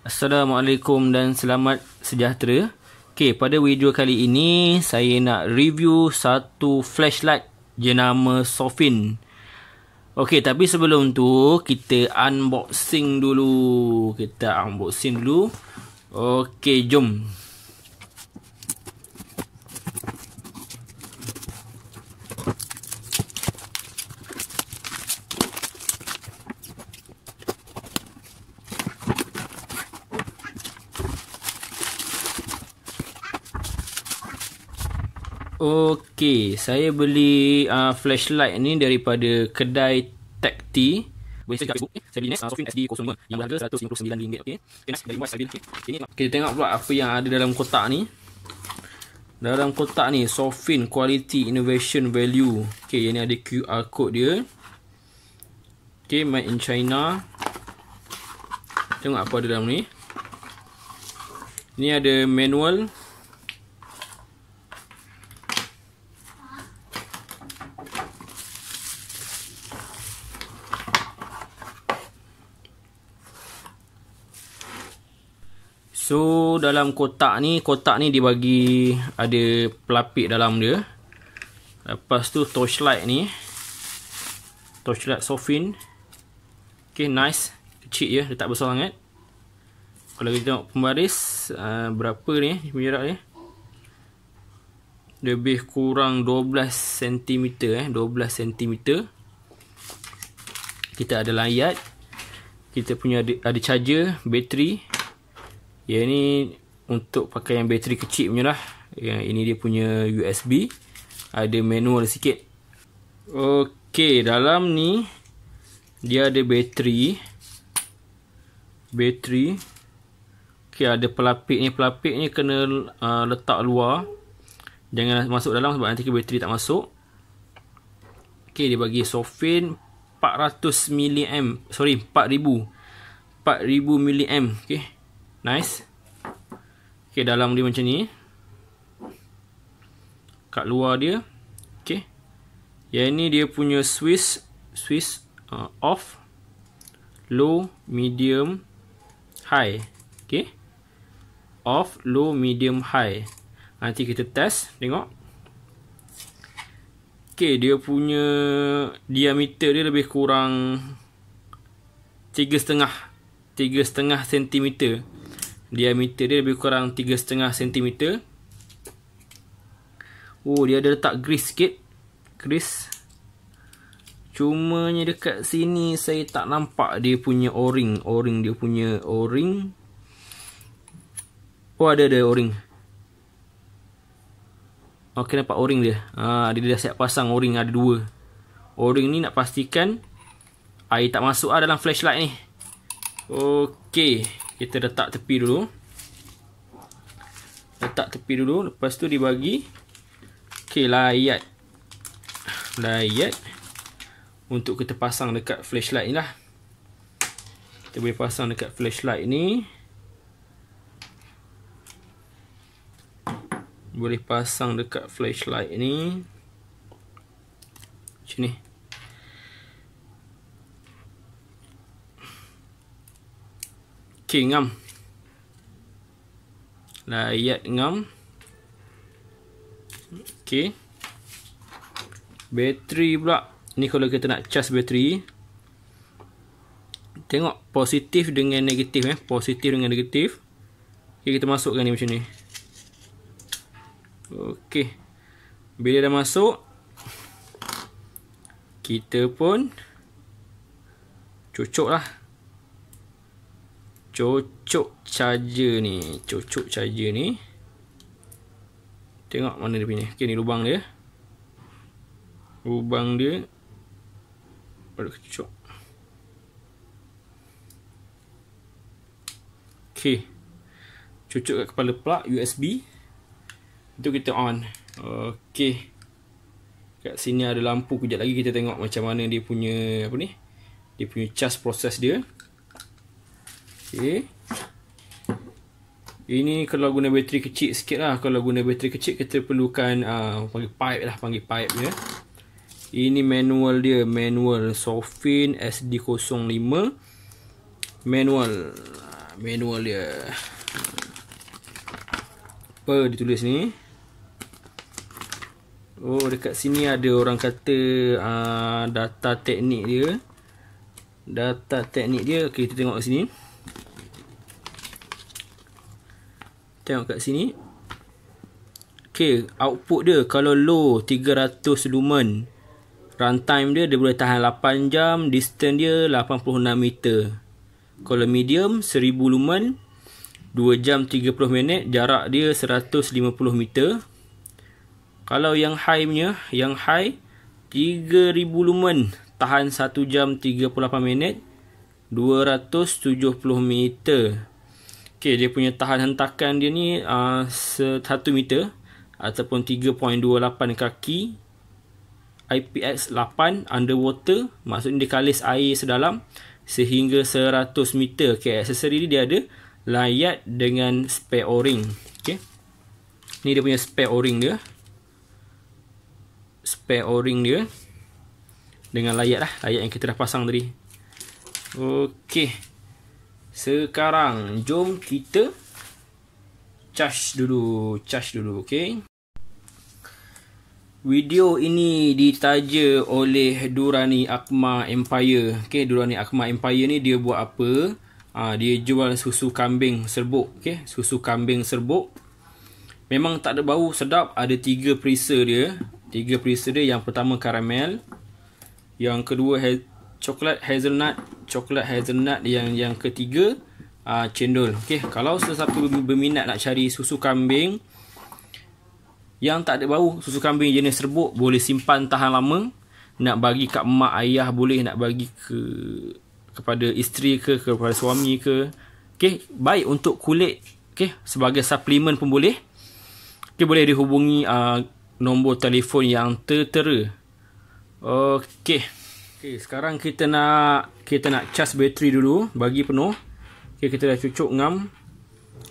Assalamualaikum dan selamat sejahtera. Okay, pada video kali ini saya nak review satu flashlight jenama Sofin. Okay, tapi sebelum tu kita unboxing dulu. Kita unboxing dulu. Okay, jom. Okey, saya beli uh, flashlight ni daripada kedai Tech T. Boleh saya Facebook. Saya beli ni, uh, SD05 yang berharga RM159. Okey, okay, nice. dari Mars, saya beli. Okay. Kita tengok pula apa yang ada dalam kotak ni. Dalam kotak ni, Sofin Quality Innovation Value. Okey, ini ada QR code dia. Okey, made in China. Tengok apa ada dalam ni. Ini ada Manual. So dalam kotak ni Kotak ni dibagi Ada pelapik dalam dia Lepas tu torchlight ni Torchlight sofin Okay nice Kecil je Dia tak besar sangat Kalau kita tengok pembaris uh, Berapa ni Menyerak ni lebih kurang 12 cm eh 12 cm kita ada layat kita punya ada, ada charger bateri yang ni untuk pakai yang bateri kecil punya lah. Yang ini dia punya USB. Ada manual sikit. Okey, dalam ni dia ada bateri. Bateri. Okey, ada pelapik ni. Pelapik ni kena uh, letak luar. Jangan masuk dalam sebab nanti ke bateri tak masuk. Okey, dia bagi sofin 400 mAh. Sorry, 4000. 4000 mAh. Okey. Nice. Okey, dalam dia macam ni. Kat luar dia. Okey. Yang ini dia punya Swiss Swiss uh, off low medium high. Okey. Off low medium high. Nanti kita test, tengok. Okey, dia punya diameter dia lebih kurang 3.5 3.5 sentimeter. Diameter dia lebih kurang 3.5 cm Oh dia ada letak grease sikit Grease Cumanya dekat sini saya tak nampak dia punya o-ring O-ring dia punya o-ring Oh ada ada o-ring Okey oh, nampak o-ring dia ha, Dia dah siap pasang o-ring ada dua O-ring ni nak pastikan Air tak masuk lah dalam flashlight ni Okey kita letak tepi dulu letak tepi dulu lepas tu dibagi okey layat layat untuk kita pasang dekat flashlight ni lah kita boleh pasang dekat flashlight ni boleh pasang dekat flashlight ni macam ni Okay, ngam. Layat ngam. Okay. Bateri pula. Ni kalau kita nak charge bateri. Tengok positif dengan negatif eh. Positif dengan negatif. Okay, kita masukkan ni macam ni. Okay. Bila dah masuk. Kita pun. Cucuk lah cocok charger ni cocok charger ni tengok mana dia punya ok ni lubang dia lubang dia pada kecok ok cocok kat kepala plug USB itu kita on Okay. kat sini ada lampu kejap lagi kita tengok macam mana dia punya apa ni dia punya charge proses dia Okay, Ini kalau guna bateri kecil lah. Kalau guna bateri kecil kita perlukan uh, panggil pipe lah, panggil pipe ya. Ini manual dia, manual Sofin SD05 manual. Manual dia. Apa ditulis ni? Oh dekat sini ada orang kata uh, data teknik dia. Data teknik dia. Okey kita tengok kat sini. Okey. Tengok kat sini. Okay, output dia kalau low 300 lumen. Runtime dia, dia boleh tahan 8 jam. Distance dia 86 meter. Kalau medium, 1000 lumen. 2 jam 30 minit. Jarak dia 150 meter. Kalau yang high punya, yang high 3000 lumen. Tahan 1 jam 38 minit. 270 meter. Okay, dia punya tahan hentakan dia ni uh, ah, 1 meter ataupun 3.28 kaki IPX8 underwater maksudnya dia kalis air sedalam sehingga 100 meter okay, aksesori ni dia ada layat dengan spare o-ring okay. ni dia punya spare o-ring dia spare o-ring dia dengan layat lah layat yang kita dah pasang tadi Okay. Sekarang jom kita charge dulu, charge dulu, okey. Video ini ditaja oleh Durani Akma Empire. Okey, Durani Akma Empire ni dia buat apa? Ha, dia jual susu kambing serbuk, okey. Susu kambing serbuk. Memang tak ada bau, sedap. Ada tiga perisa dia. Tiga perisa dia. Yang pertama karamel. Yang kedua he coklat hazelnut coklat hazelnut yang yang ketiga uh, cendol. Okey, kalau sesiapa berminat nak cari susu kambing yang tak ada bau, susu kambing jenis serbuk boleh simpan tahan lama. Nak bagi kat mak ayah boleh nak bagi ke kepada isteri ke kepada suami ke. Okey, baik untuk kulit. Okey, sebagai suplemen pun boleh. Okey, boleh dihubungi uh, nombor telefon yang tertera. Okey. Okay sekarang kita nak kita nak charge bateri dulu bagi penuh. Okay kita dah cucuk ngam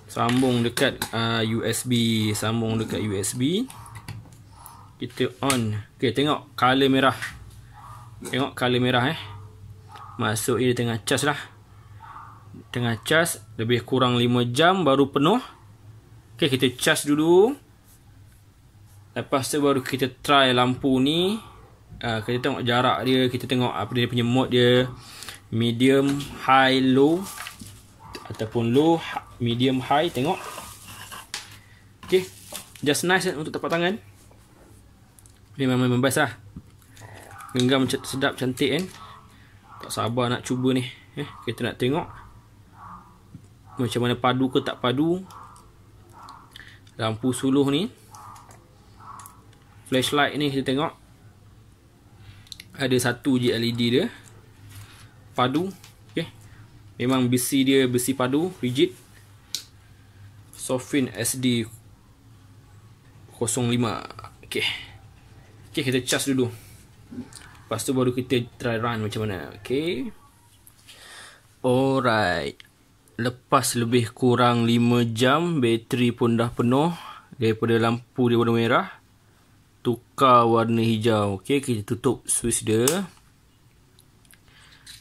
sambung dekat uh, USB, sambung dekat USB. Kita on. Okay tengok color merah. Tengok color merah eh. Masuk dia tengah charge lah. Tengah charge lebih kurang 5 jam baru penuh. Okay kita charge dulu. Lepas tu baru kita try lampu ni. Uh, kita tengok jarak dia, kita tengok apa dia punya mode dia. Medium, high, low ataupun low, ha, medium, high tengok. Okey. Just nice eh untuk tapak tangan. Ni memang memang lah Genggam sedap cantik kan. Tak sabar nak cuba ni. Eh, kita nak tengok macam mana padu ke tak padu. Lampu suluh ni. Flashlight ni kita tengok ada satu je LED dia padu okey memang besi dia besi padu rigid Sofin SD 05 okey okey kita charge dulu lepas tu baru kita try run macam mana okey alright lepas lebih kurang 5 jam bateri pun dah penuh daripada lampu dia warna merah tukar warna hijau. Okey, kita tutup switch dia.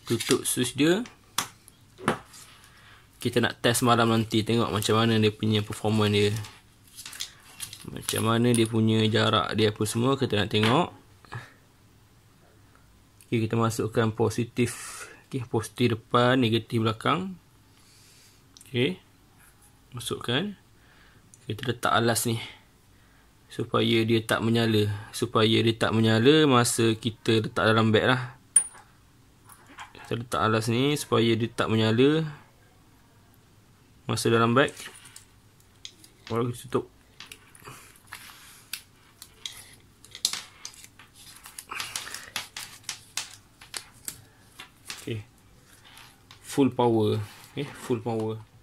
Tutup switch dia. Kita nak test malam nanti tengok macam mana dia punya performance dia. Macam mana dia punya jarak dia apa semua kita nak tengok. Okey, kita masukkan positif. Okey, positif depan, negatif belakang. Okey. Masukkan. Kita letak alas ni supaya dia tak menyala supaya dia tak menyala masa kita letak dalam beg lah kita letak alas ni supaya dia tak menyala masa dalam beg baru kita tutup okay, full power ok eh, full power